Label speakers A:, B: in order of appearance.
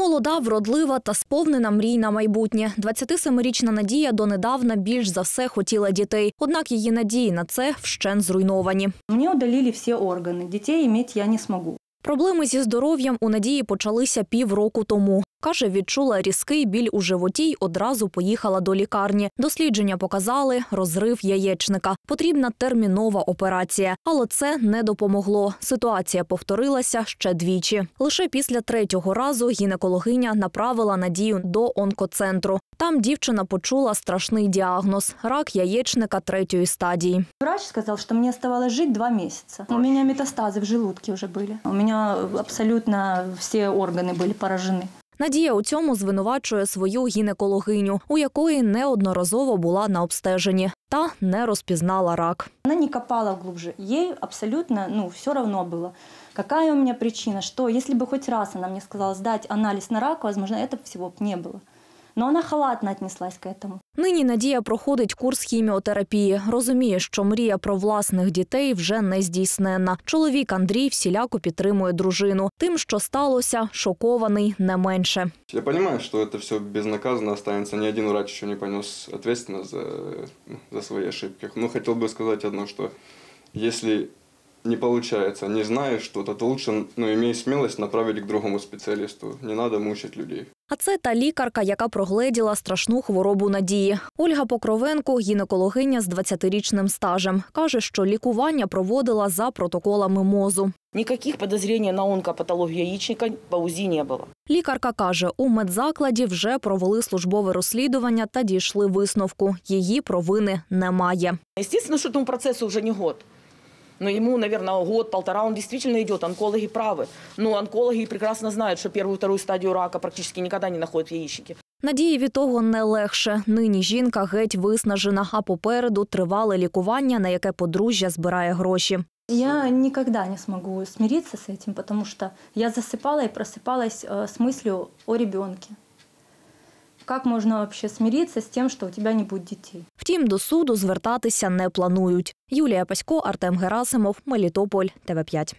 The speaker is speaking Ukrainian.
A: Молода, вродлива та сповнена мрій на майбутнє. 27-річна Надія донедавна більш за все хотіла дітей. Однак її надії на це вщен зруйновані. Мені удалили всі органи. Дітей мати я не зможу. Проблеми зі здоров'ям у Надії почалися півроку тому. Каже, відчула різкий біль у животі й одразу поїхала до лікарні. Дослідження показали розрив яєчника. Потрібна термінова операція, але це не допомогло. Ситуація повторилася ще двічі. Лише після третього разу гінекологиня направила надію до онкоцентру. Там дівчина почула страшний діагноз рак яєчника третьої стадії.
B: Врач сказав, що мені ставало жити два місяці. У мене метастази в желудці вже були.
A: У мене абсолютно всі органи були поражені. Надія у цьому звинувачує свою гінекологиню, у якої неодноразово
B: була на обстеженні, та не розпізнала рак. Вона не копала глубже, їй абсолютно ну все одно було. Яка у мене причина? Що, якщо б хоч раз вона мені сказала здати аналіз на рак, можливо, цього б не було но она халатно отнеслась к этому. Нині
A: Надія проходить курс хіміотерапії. Розуміє, що мрія про власних дітей вже не здійсненна. Чоловік Андрій всіляко підтримує дружину. Тим, що сталося, шокований не менше.
C: Я розумію, що це все безнаказано залишиться. Ні один врач ще не понес відповідальність за, за свої ошибки. Ну хотів би сказати одне, що якщо не получается, не знаешь что-то, то лучше ну, имей смелость направити к другому спеціалісту. Не треба мучить людей.
A: А це та лікарка, яка прогледіла страшну хворобу надії. Ольга Покровенко, гінекологиня з 20-річним стажем, каже, що лікування проводила за протоколами мозу.
D: Ніяких підозрінь на онкопатологію яєчника по УЗІ не було.
A: Лікарка каже, у медзакладі вже провели службове розслідування та дійшли висновку. Її провини немає.
D: Звісно, що тому процесу вже не год но ну, ему, наверное, год-полтора он действительно идет, онкологи правы. Но ну, онкологи прекрасно знают, что первую, вторую стадию рака практически никогда не находят яичники.
A: Надії від того не легше. Нині жінка геть виснажена, а попереду тривале лікування, на яке подружжя збирає гроші.
B: Я ніколи не смогу смириться з цим, тому що я засипала и просыпалась с е, мыслью о ребенке. Як можна взагалі смиритися з тим, що у тебе не буде дітей?
A: Втім, до суду звертатися не планують. Юлія Пасько, Артем Герасимов,
D: Мелітополь, ТВ5.